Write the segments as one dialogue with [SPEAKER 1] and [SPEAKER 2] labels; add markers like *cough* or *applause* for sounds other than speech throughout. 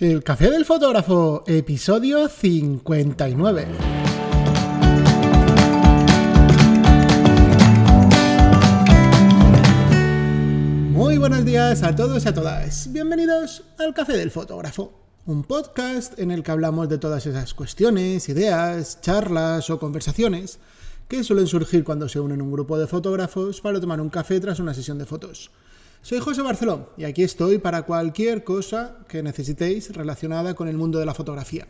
[SPEAKER 1] El Café del Fotógrafo, episodio 59. Muy buenos días a todos y a todas. Bienvenidos al Café del Fotógrafo, un podcast en el que hablamos de todas esas cuestiones, ideas, charlas o conversaciones que suelen surgir cuando se unen un grupo de fotógrafos para tomar un café tras una sesión de fotos. Soy José Barceló y aquí estoy para cualquier cosa que necesitéis relacionada con el mundo de la fotografía.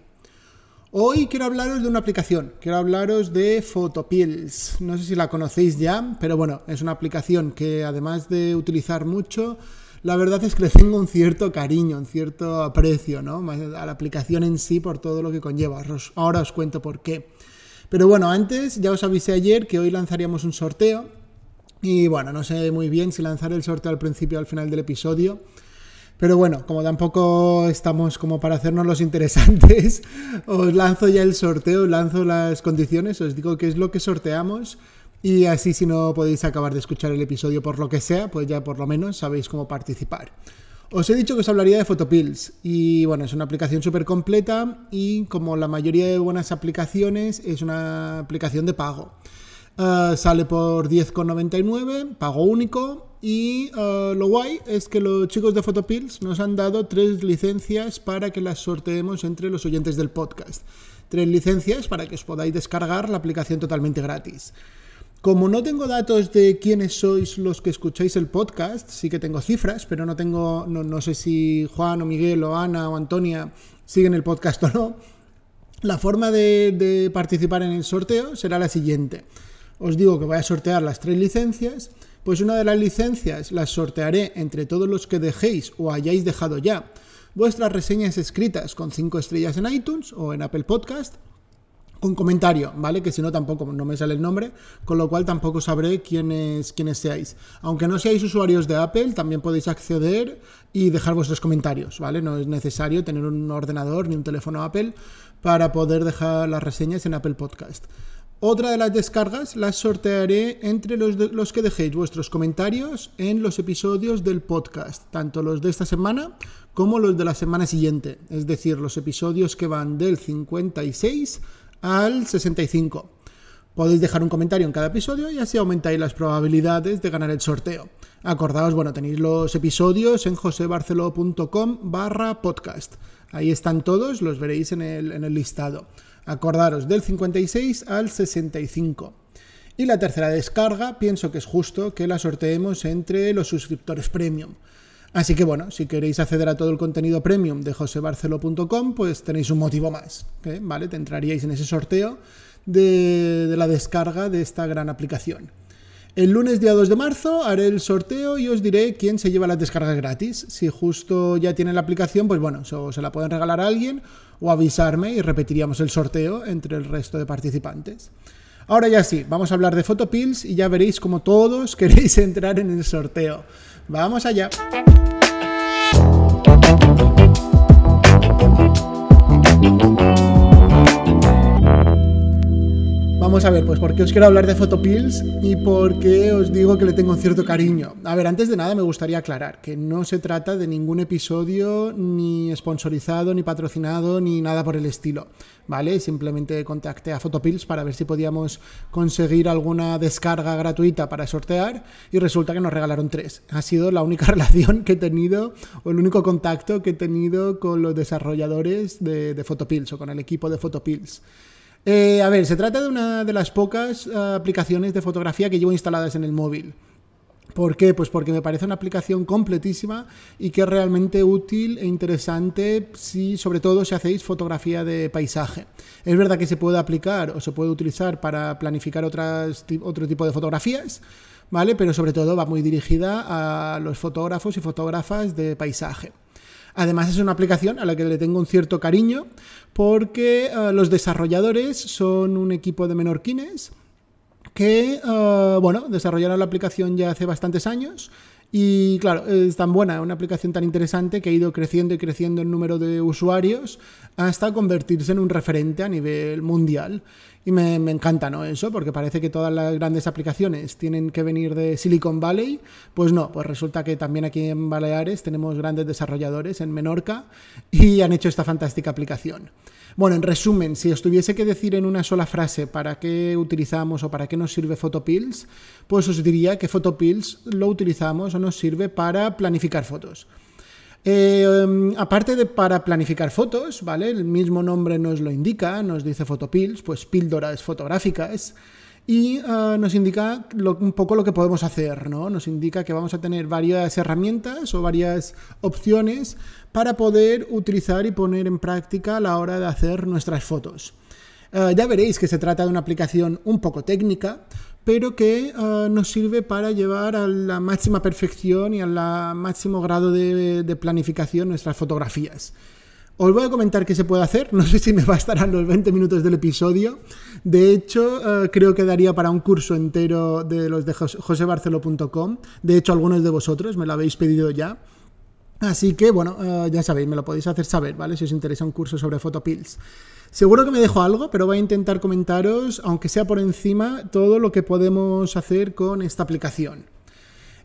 [SPEAKER 1] Hoy quiero hablaros de una aplicación, quiero hablaros de Photopills. No sé si la conocéis ya, pero bueno, es una aplicación que además de utilizar mucho, la verdad es que le tengo un cierto cariño, un cierto aprecio, ¿no? A la aplicación en sí por todo lo que conlleva. Ahora os cuento por qué. Pero bueno, antes ya os avisé ayer que hoy lanzaríamos un sorteo y bueno, no sé muy bien si lanzar el sorteo al principio o al final del episodio. Pero bueno, como tampoco estamos como para hacernos los interesantes, *laughs* os lanzo ya el sorteo, lanzo las condiciones, os digo qué es lo que sorteamos. Y así si no podéis acabar de escuchar el episodio por lo que sea, pues ya por lo menos sabéis cómo participar. Os he dicho que os hablaría de Photopills y bueno, es una aplicación súper completa y como la mayoría de buenas aplicaciones es una aplicación de pago. Eh, sale por 10,99, pago único. Y eh, lo guay es que los chicos de Photopills nos han dado tres licencias para que las sorteemos entre los oyentes del podcast. Tres licencias para que os podáis descargar la aplicación totalmente gratis. Como no tengo datos de quiénes sois los que escucháis el podcast, sí que tengo cifras, pero no tengo, no, sé si Juan o Miguel o Ana o Antonia siguen el podcast o no. La forma de participar en el sorteo será la siguiente os digo que voy a sortear las tres licencias, pues una de las licencias las sortearé entre todos los que dejéis o hayáis dejado ya vuestras reseñas escritas con cinco estrellas en iTunes o en Apple Podcast con comentario, ¿vale? Que si no tampoco no me sale el nombre, con lo cual tampoco sabré quiénes, quiénes seáis. Aunque no seáis usuarios de Apple, también podéis acceder y dejar vuestros comentarios, ¿vale? No es necesario tener un ordenador ni un teléfono Apple para poder dejar las reseñas en Apple Podcast. Otra de las descargas las sortearé entre los, los que dejéis vuestros comentarios en los episodios del podcast, tanto los de esta semana como los de la semana siguiente, es decir, los episodios que van del 56 al 65. Podéis dejar un comentario en cada episodio y así aumentáis las probabilidades de ganar el sorteo. Acordaos, bueno, tenéis los episodios en josebarcelo.com barra podcast. Ahí están todos, los veréis en el, listado. Acordaros del 56 al 65. Y la tercera descarga, pienso que es justo que la sorteemos entre los suscriptores premium. Así que bueno, si queréis acceder a todo el contenido premium de josebarcelo.com, pues tenéis un motivo más, ¿eh? ¿vale? Te entraríais en ese sorteo de, la descarga de esta gran aplicación. El lunes día 2 de marzo haré el sorteo y os diré quién se lleva la descarga gratis. Si justo ya tienen la aplicación, pues bueno, se la pueden regalar a alguien o avisarme y repetiríamos el sorteo entre el resto de participantes. Ahora ya sí, vamos a hablar de Photopills y ya veréis cómo todos *laughs* queréis entrar en el sorteo. ¡Vamos allá! *laughs* Vamos a ver, pues porque os quiero hablar de Photopills y por qué os digo que le tengo un cierto cariño. A ver, antes de nada me gustaría aclarar que no se trata de ningún episodio ni sponsorizado, ni patrocinado, ni nada por el estilo, ¿vale? Simplemente contacté a Photopills para ver si podíamos conseguir alguna descarga gratuita para sortear y resulta que nos regalaron tres. Ha sido la única *laughs* relación que he tenido o el único contacto que he tenido con los desarrolladores de, de Photopills o con el equipo de Photopills. Eh, a ver, se trata de una de las pocas eh, aplicaciones de fotografía que llevo instaladas en el móvil. ¿Por qué? Pues porque me parece una aplicación completísima y que es realmente útil e interesante si, sobre todo, si hacéis fotografía de paisaje. Es verdad que se puede aplicar o se puede utilizar para planificar otro tipo de fotografías, ¿vale? Pero sobre todo va muy dirigida a los fotógrafos y fotógrafas de paisaje. Además es una aplicación a la que le tengo un cierto cariño porque eh, los desarrolladores son un equipo de menorquines que, eh, bueno, desarrollaron la aplicación ya hace bastantes años y claro, es tan buena, una aplicación tan interesante que ha ido creciendo y creciendo en número de usuarios hasta convertirse en un referente a nivel mundial. Y me, encanta ¿no? eso, porque parece que todas las grandes aplicaciones tienen que venir de Silicon Valley. Pues no, pues resulta que también aquí en Baleares tenemos grandes desarrolladores en Menorca y han hecho esta fantástica aplicación. Bueno, en resumen, si os tuviese que decir en una sola frase para qué utilizamos o para qué nos sirve Photopills, pues os diría que Photopills lo utilizamos o nos sirve para planificar fotos. Eh, aparte de para planificar fotos, ¿vale? El mismo nombre nos lo indica, nos dice Photopills, pues píldoras fotográficas y ah, nos indica un poco lo que podemos hacer, ¿no? Nos indica que vamos a tener varias herramientas o varias opciones para poder utilizar y poner en práctica a la hora de hacer nuestras fotos. Eh, ya veréis que se trata de una aplicación un poco técnica, pero que eh, nos sirve para llevar a la máxima perfección y al máximo grado de, planificación nuestras fotografías. Os voy a comentar qué se puede hacer, no sé si me bastarán los 20 minutos del episodio, de hecho eh, creo que daría para un curso entero de los de josebarcelo.com, de hecho algunos de vosotros me lo habéis pedido ya, Así que, bueno, eh, ya sabéis, me lo podéis hacer saber, ¿vale? Si os interesa un curso sobre PhotoPills. Seguro que me dejo algo, pero voy a intentar comentaros, aunque sea por encima, todo lo que podemos hacer con esta aplicación.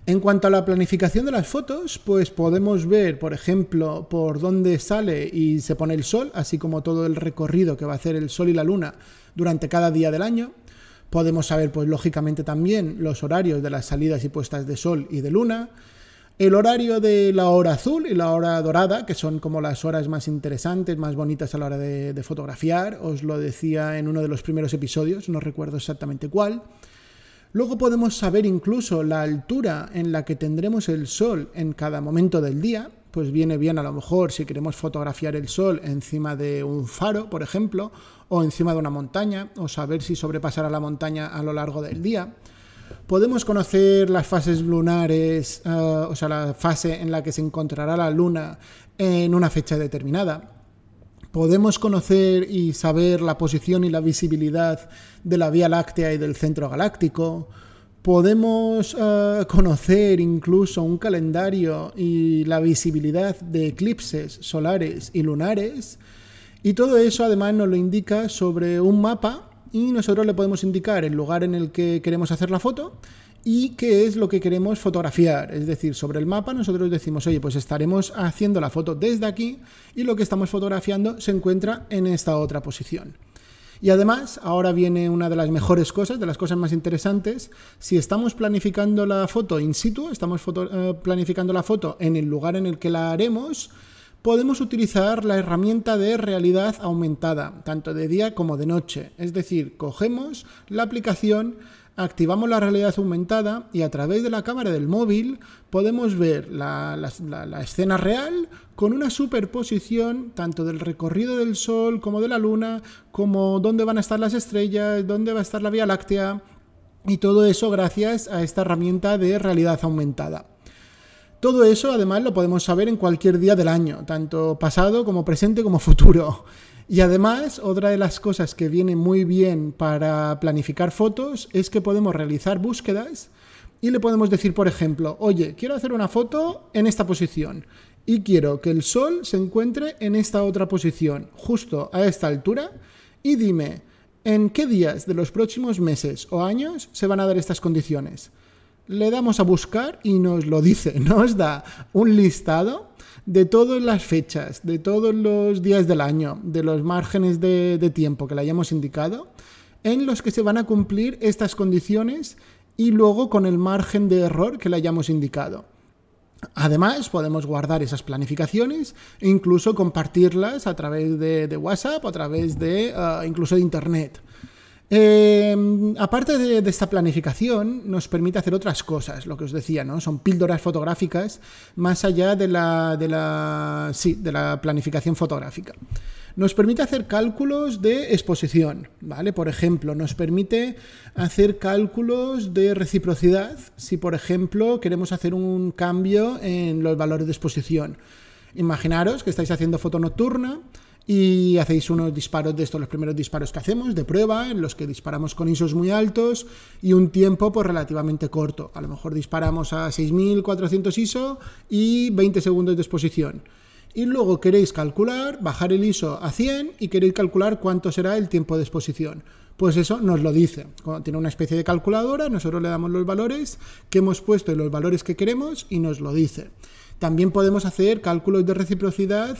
[SPEAKER 1] En cuanto a la planificación de las fotos, pues podemos ver, por ejemplo, por dónde sale y se pone el sol, así como todo el recorrido que va a hacer el sol y la luna durante cada día del año. Podemos saber, pues lógicamente también, los horarios de las salidas y puestas de sol y de luna el horario de la hora azul y la hora dorada, que son como las horas más interesantes, más bonitas a la hora de, fotografiar, os lo decía en uno de los primeros episodios, no recuerdo exactamente cuál. Luego podemos saber incluso la altura en la que tendremos el sol en cada momento del día, pues viene bien a lo mejor si queremos fotografiar el sol encima de un faro, por ejemplo, o encima de una montaña, o saber si sobrepasará la montaña a lo largo del día podemos conocer las fases lunares, eh, o sea, la fase en la que se encontrará la luna en una fecha determinada. Podemos conocer y saber la posición y la visibilidad de la Vía Láctea y del centro galáctico. Podemos eh, conocer incluso un calendario y la visibilidad de eclipses solares y lunares. Y todo eso además nos lo indica sobre un mapa y nosotros le podemos indicar el lugar en el que queremos hacer la foto y qué es lo que queremos fotografiar. Es decir, sobre el mapa nosotros decimos, oye, pues estaremos haciendo la foto desde aquí y lo que estamos fotografiando se encuentra en esta otra posición. Y además, ahora viene una de las mejores cosas, de las cosas más interesantes. Si estamos planificando la foto in situ, estamos eh, planificando la foto en el lugar en el que la haremos, podemos utilizar la herramienta de realidad aumentada, tanto de día como de noche. Es decir, cogemos la aplicación, activamos la realidad aumentada y a través de la cámara del móvil podemos ver la, escena real con una superposición tanto del recorrido del Sol como de la Luna, como dónde van a estar las estrellas, dónde va a estar la Vía Láctea. Y todo eso gracias a esta herramienta de realidad aumentada. Todo eso además lo podemos saber en cualquier día del año, tanto pasado como presente como futuro. Y además, otra de las cosas que viene muy bien para planificar fotos es que podemos realizar búsquedas y le podemos decir, por ejemplo, oye, quiero hacer una foto en esta posición y quiero que el sol se encuentre en esta otra posición, justo a esta altura, y dime, ¿en qué días de los próximos meses o años se van a dar estas condiciones? le damos a buscar y nos lo dice, *laughs* nos da un listado de todas las fechas, de todos los días del año, de los márgenes de, tiempo que le hayamos indicado, en los que se van a cumplir estas condiciones y luego con el margen de error que le hayamos indicado. Además, podemos guardar esas planificaciones e incluso compartirlas a través de, WhatsApp WhatsApp, a través de eh, incluso de Internet. Em, aparte de, de, esta planificación, nos permite hacer otras cosas, lo que os decía, ¿no? Son píldoras fotográficas más allá de la, de la, sí, de la planificación fotográfica. Nos permite hacer cálculos de exposición, ¿vale? Por ejemplo, nos permite hacer cálculos de reciprocidad si, por ejemplo, queremos hacer un cambio en los valores de exposición. Imaginaros que estáis haciendo foto nocturna, y hacéis unos disparos de estos, los primeros disparos que hacemos de prueba, en los que disparamos con ISOs muy altos y un tiempo pues, relativamente corto. A lo mejor disparamos a 6400 ISO y 20 segundos de exposición. Y luego queréis calcular, bajar el ISO a 100 y queréis calcular cuánto será el tiempo de exposición. Pues eso nos lo dice. tiene una especie de calculadora, nosotros le damos los valores que hemos puesto y los valores que queremos y nos lo dice. También podemos hacer cálculos de reciprocidad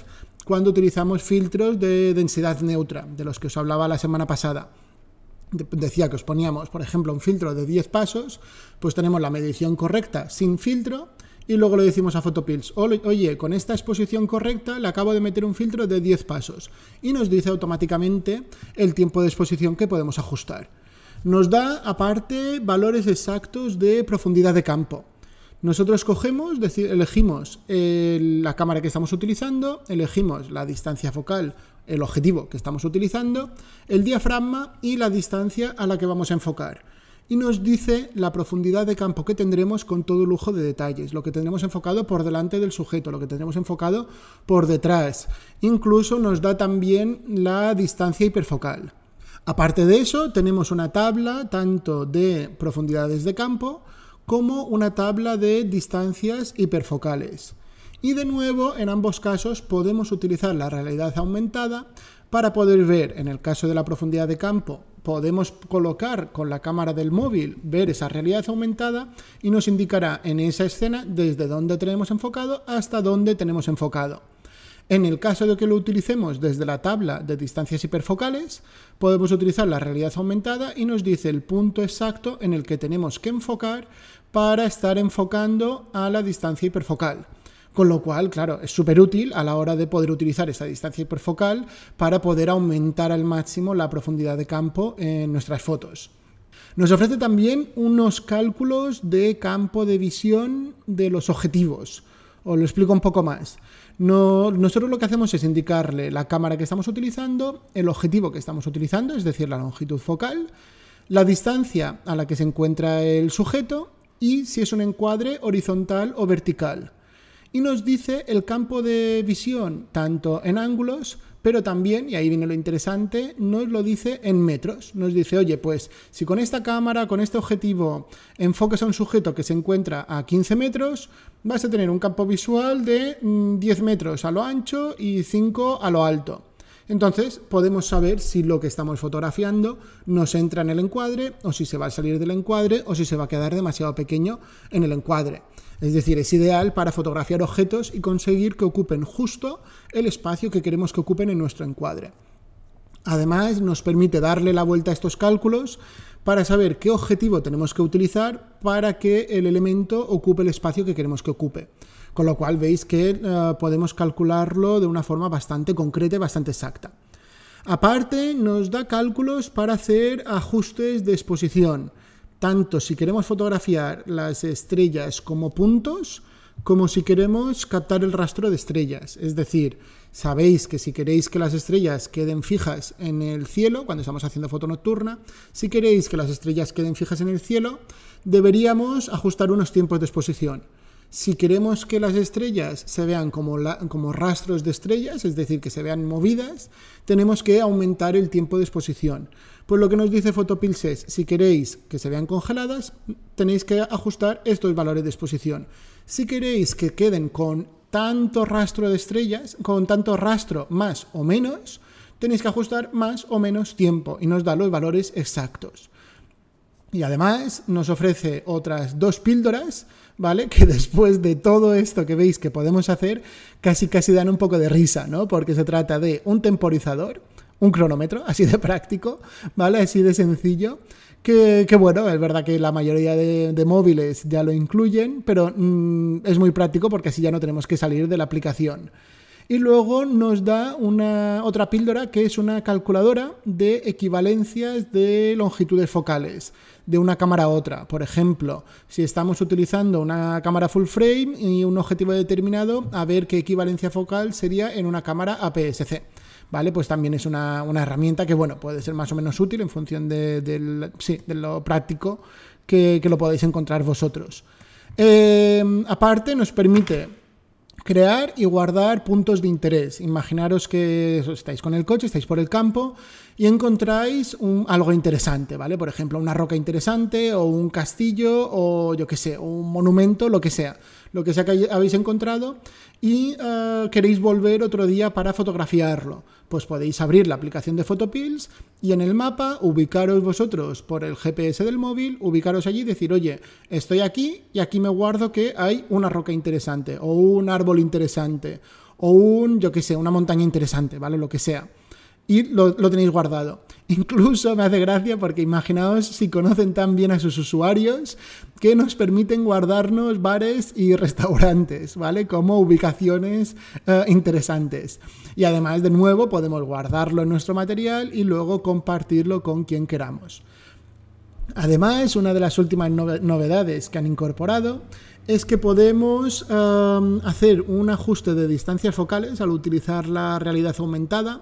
[SPEAKER 1] cuando utilizamos filtros de densidad neutra, de los que os hablaba la semana pasada decía que os poníamos, por ejemplo, un filtro de 10 pasos, pues tenemos la medición correcta sin filtro y luego le decimos a Photopills, oye, con esta exposición correcta le acabo de meter un filtro de 10 pasos y nos dice automáticamente el tiempo de exposición que podemos ajustar. Nos da aparte valores exactos de profundidad de campo. Nosotros cogemos, elegimos eh, la cámara que estamos utilizando, elegimos la distancia focal, el objetivo que estamos utilizando, el diafragma y la distancia a la que vamos a enfocar. Y nos dice la profundidad de campo que tendremos con todo lujo de detalles, lo que tendremos enfocado por delante del sujeto, lo que tendremos enfocado por detrás. Incluso nos da también la distancia hiperfocal. Aparte de eso, tenemos una tabla tanto de profundidades de campo, como una tabla de distancias hiperfocales. Y de nuevo, en ambos casos podemos utilizar la realidad aumentada para poder ver, en el caso de la profundidad de campo, podemos colocar con la cámara del móvil, ver esa realidad aumentada y nos indicará en esa escena desde dónde tenemos enfocado hasta dónde tenemos enfocado. En el caso de que lo utilicemos desde la tabla de distancias hiperfocales, podemos utilizar la realidad aumentada y nos dice el punto exacto en el que tenemos que enfocar para estar enfocando a la distancia hiperfocal. Con lo cual, claro, es súper útil a la hora de poder utilizar esa distancia hiperfocal para poder aumentar al máximo la profundidad de campo en nuestras fotos. Nos ofrece también unos cálculos de campo de visión de los objetivos. Os lo explico un poco más. nosotros lo que hacemos es indicarle la cámara que estamos utilizando, el objetivo que estamos utilizando, es decir, la longitud focal, la distancia a la que se encuentra el sujeto y si es un encuadre horizontal o vertical. Y nos dice el campo de visión tanto en ángulos, pero también, y ahí viene lo interesante, nos lo dice en metros. Nos dice, oye, pues si con esta cámara, con este objetivo, enfoques a un sujeto que se encuentra a 15 metros, vas a tener un campo visual de 10 mm, metros a lo ancho y 5 a lo alto. Entonces podemos saber si lo que estamos fotografiando nos entra en el encuadre o si se va a salir del encuadre o si se va a quedar demasiado pequeño en el encuadre. Es decir, es ideal para fotografiar objetos y conseguir que ocupen justo el espacio que queremos que ocupen en nuestro encuadre. Además, nos permite darle la vuelta a estos cálculos para saber qué objetivo tenemos que utilizar para que el elemento ocupe el espacio que queremos que ocupe. Con lo cual veis que eh, podemos calcularlo de una forma bastante concreta y bastante exacta. Aparte, nos da cálculos para hacer ajustes de exposición, tanto si queremos fotografiar las estrellas como puntos, como si queremos captar el rastro de estrellas. Es decir, sabéis que si queréis que las estrellas queden fijas en el cielo, cuando estamos haciendo foto nocturna, si queréis que las estrellas queden fijas en el cielo, deberíamos ajustar unos tiempos de exposición. Si queremos que las estrellas se vean como, rastros de estrellas, es decir, que se vean movidas, tenemos que aumentar el tiempo de exposición. Pues lo que nos dice Photopills es, si queréis que se vean congeladas, tenéis que ajustar estos valores de exposición. Si queréis que queden con tanto rastro de estrellas, con tanto rastro más o menos, tenéis que ajustar más o menos tiempo y nos da los valores exactos. Y además nos ofrece otras dos píldoras ¿vale? *laughs* Que después de todo esto que veis que podemos hacer, casi casi dan un poco de risa, ¿no? Porque se trata de un temporizador, un cronómetro, así de práctico, ¿vale? Así de sencillo. Que, bueno, es verdad que la mayoría de, móviles ya lo incluyen, pero mm, es muy práctico porque así ya no tenemos que salir de la aplicación. Y luego nos da una otra píldora que es una calculadora de equivalencias de longitudes focales de una cámara a otra. Por ejemplo, si estamos utilizando una cámara full frame y un objetivo determinado, a ver qué equivalencia focal sería en una cámara APS-C. ¿vale? Pues también es una, herramienta que, bueno, puede ser más o menos útil en función de, lo práctico que, lo podéis encontrar vosotros. Eh, aparte, nos permite crear y guardar puntos de interés. Imaginaros que estáis con el coche, estáis por el campo y encontráis algo interesante, ¿vale? Por ejemplo, una roca interesante o un castillo o yo qué sé, un monumento, lo que sea lo que sea que habéis encontrado y eh, queréis volver otro día para fotografiarlo. Pues podéis abrir la aplicación de Photopills y en el mapa ubicaros vosotros por el GPS del móvil, ubicaros allí y decir, oye, estoy aquí y aquí me guardo que hay una roca interesante o un árbol interesante o un, yo qué sé, una montaña interesante, ¿vale? Lo que sea. Y lo tenéis guardado. Incluso me hace gracia porque imaginaos si conocen tan bien a sus usuarios que nos permiten guardarnos bares y restaurantes, ¿vale? Como ubicaciones eh, interesantes. Y además, de nuevo, podemos guardarlo en nuestro material y luego compartirlo con quien queramos. Además, una de las últimas novedades que han incorporado es que podemos eh, hacer un ajuste de distancias focales al utilizar la realidad aumentada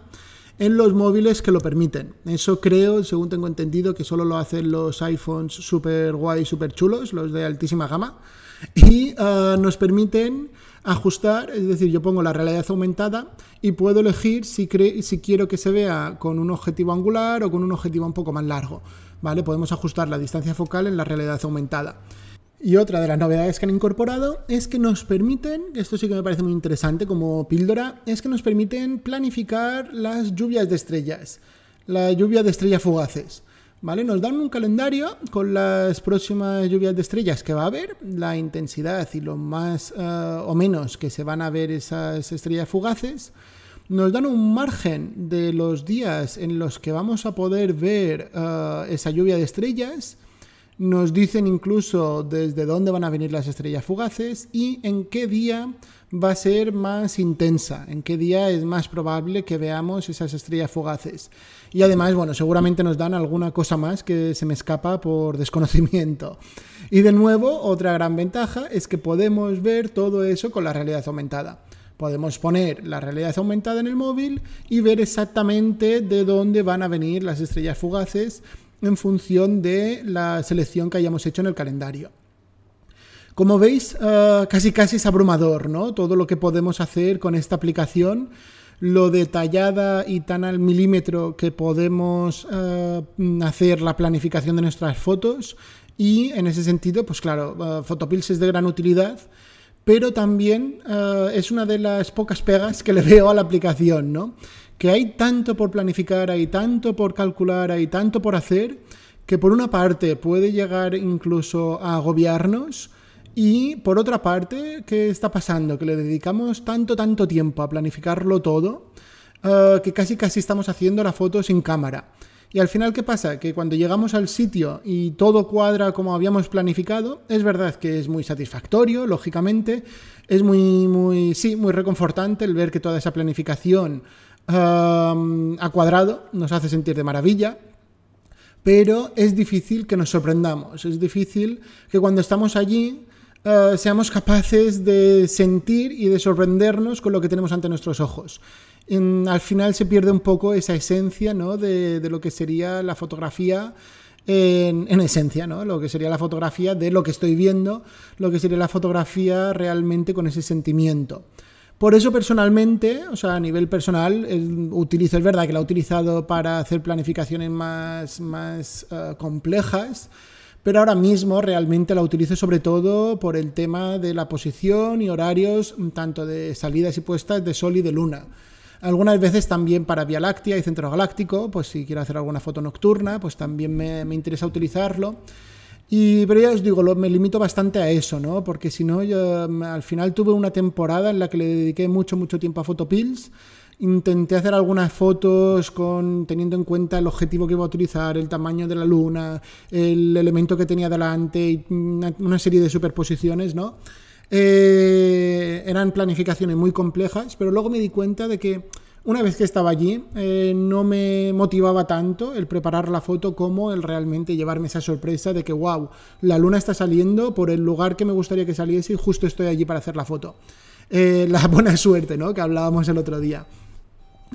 [SPEAKER 1] en los móviles que lo permiten. Eso creo, según tengo entendido, que solo lo hacen los iPhones super guay, super chulos, los de altísima gama. Y ah, nos permiten ajustar, es decir, yo pongo la realidad aumentada y puedo elegir si, si quiero que se vea con un objetivo angular o con un objetivo un poco más largo. ¿Vale? Podemos ajustar la distancia focal en la realidad aumentada. Y otra de las novedades que han incorporado es que nos permiten, esto sí que me parece muy interesante como píldora, es que nos permiten planificar las lluvias de estrellas, la lluvia de estrellas fugaces. ¿Vale? Nos dan un calendario con las próximas lluvias de estrellas que va a haber, la intensidad y lo más eh, o menos que se van a ver esas estrellas fugaces. Nos dan un margen de los días en los que vamos a poder ver eh, esa lluvia de estrellas nos dicen incluso desde dónde van a venir las estrellas fugaces y en qué día va a ser más intensa, en qué día es más probable que veamos esas estrellas fugaces. Y además, bueno, seguramente nos dan alguna cosa más que se me escapa por desconocimiento. Y de nuevo, otra gran ventaja es que podemos ver todo eso con la realidad aumentada. Podemos poner la realidad aumentada en el móvil y ver exactamente de dónde van a venir las estrellas fugaces en función de la selección que hayamos hecho en el calendario. Como veis, eh, casi casi es abrumador, ¿no? Todo lo que podemos hacer con esta aplicación, lo detallada y tan al milímetro que podemos eh, hacer la planificación de nuestras fotos. Y en ese sentido, pues claro, uh, es de gran utilidad, pero también es una de las pocas pegas que le veo a la aplicación, ¿no? que hay tanto por planificar, hay tanto por calcular, hay tanto por hacer, que por una parte puede llegar incluso a agobiarnos y por otra parte, ¿qué está pasando? Que le dedicamos tanto, tanto tiempo a planificarlo todo, eh, que casi, casi estamos haciendo la foto sin cámara. Y al final, ¿qué pasa? Que cuando llegamos al sitio y todo cuadra como habíamos planificado, es verdad que es muy satisfactorio, lógicamente, es muy, muy, sí, muy reconfortante el ver que toda esa planificación a cuadrado, nos hace sentir de maravilla, pero es difícil que nos sorprendamos, es difícil que cuando estamos allí eh, seamos capaces de sentir y de sorprendernos con lo que tenemos ante nuestros ojos. al final se pierde un poco esa esencia ¿no? de, lo que sería la fotografía. En, en, esencia, ¿no? Lo que sería la fotografía de lo que estoy viendo, lo que sería la fotografía realmente con ese sentimiento. Por eso personalmente, o sea, a nivel personal, utilizo, es verdad que la he utilizado para hacer planificaciones más, más eh, complejas, pero ahora mismo realmente la utilizo sobre todo por el tema de la posición y horarios, tanto de salidas y puestas de sol y de luna. Algunas veces también para Vía Láctea y Centro Galáctico, pues si quiero hacer alguna foto nocturna, pues también me, me interesa utilizarlo. Y, pero ya os digo, me limito bastante a eso, ¿no? Porque si no, yo mm, al final tuve una temporada en la que le dediqué mucho, mucho tiempo a Photopills. Intenté hacer algunas fotos con, teniendo en cuenta el objetivo que iba a utilizar, el tamaño de la luna, el elemento que tenía delante, mm, una, una serie de superposiciones, ¿no? Eh, eran planificaciones muy complejas, pero luego me di cuenta de que una vez que estaba allí, eh, no me motivaba tanto el preparar la foto como el realmente llevarme esa sorpresa de que, wow, la luna está saliendo por el lugar que me gustaría que saliese y justo estoy allí para hacer la foto. Eh, *laughs* la buena suerte, ¿no? Que hablábamos el otro día.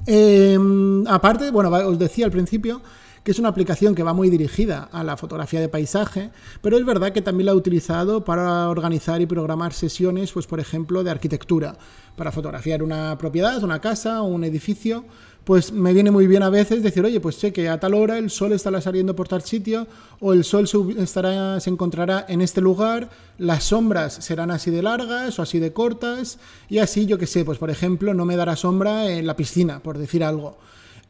[SPEAKER 1] Em, aparte, bueno, os decía al principio que es una aplicación que va muy dirigida a la fotografía de paisaje, pero es verdad que también la he utilizado para organizar y programar sesiones, pues por ejemplo, de arquitectura, para fotografiar una propiedad, una casa, un edificio, pues me viene muy bien a veces decir, oye, pues sé que a tal hora el sol estará saliendo por tal sitio, o el sol estará, se encontrará en este lugar, las sombras serán así de largas o así de cortas, y así, yo que sé, pues por ejemplo, no me dará sombra en la piscina, por decir algo.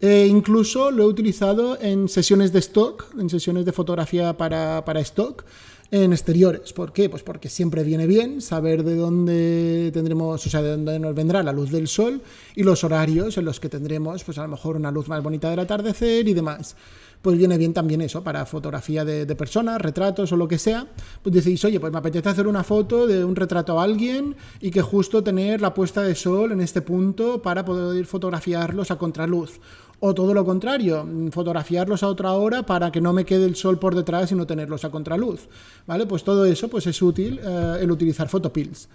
[SPEAKER 1] Eh, incluso lo he utilizado en sesiones de stock, en sesiones de fotografía para, stock en exteriores. ¿Por qué? Pues porque siempre viene bien saber de dónde tendremos, o sea, de dónde nos vendrá la luz del sol y los horarios en los que tendremos, pues a lo mejor una luz más bonita del atardecer y demás. Pues viene bien también eso para fotografía de, de personas, retratos o lo que sea. Pues decís, oye, pues me apetece hacer una foto de un retrato a alguien y que justo tener la puesta de sol en este punto para poder fotografiarlos a contraluz o todo lo contrario, fotografiarlos a otra hora para que no me quede el sol por detrás y no tenerlos a contraluz. ¿Vale? Pues todo eso pues es útil eh, el utilizar Photopills.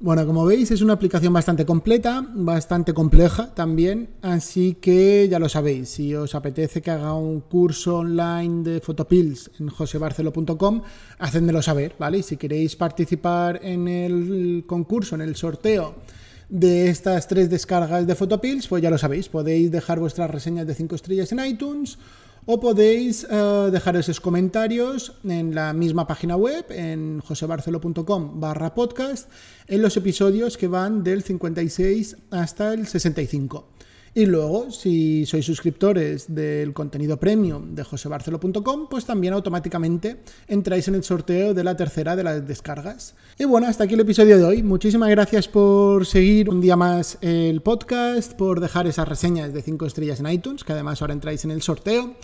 [SPEAKER 1] Bueno, como veis es una aplicación bastante completa, bastante compleja también, así que ya lo sabéis, si os apetece que haga un curso online de PhotoPills en josebarcelo.com, hacedmelo saber, ¿vale? Y si queréis participar en el concurso, en el sorteo, de estas tres descargas de Photopills, pues ya lo sabéis, podéis dejar vuestras reseñas de 5 estrellas en iTunes o podéis eh, dejar esos comentarios en la misma página web, en josebarcelo.com barra podcast, en los episodios que van del 56 hasta el 65. Y luego, si sois suscriptores del contenido premium de josebarcelo.com, pues también automáticamente entráis en el sorteo de la tercera de las descargas. Y bueno, hasta aquí el episodio de hoy. Muchísimas gracias por seguir un día más el podcast, por dejar esas reseñas de 5 estrellas en iTunes, que además ahora entráis en el sorteo.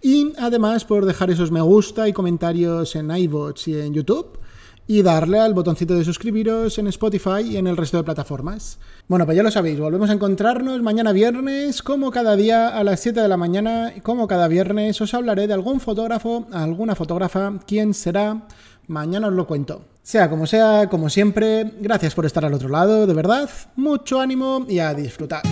[SPEAKER 1] Y además por dejar esos me gusta y comentarios en iVoox y en YouTube y darle al botoncito de suscribiros en Spotify y en el resto de plataformas. Bueno, pues ya lo sabéis, volvemos a encontrarnos mañana viernes, como cada día a las 7 de la mañana, y como cada viernes os hablaré de algún fotógrafo, alguna fotógrafa, quién será, mañana os lo cuento. Sea como sea, como siempre, gracias por estar al otro lado, de verdad, mucho ánimo y a disfrutar.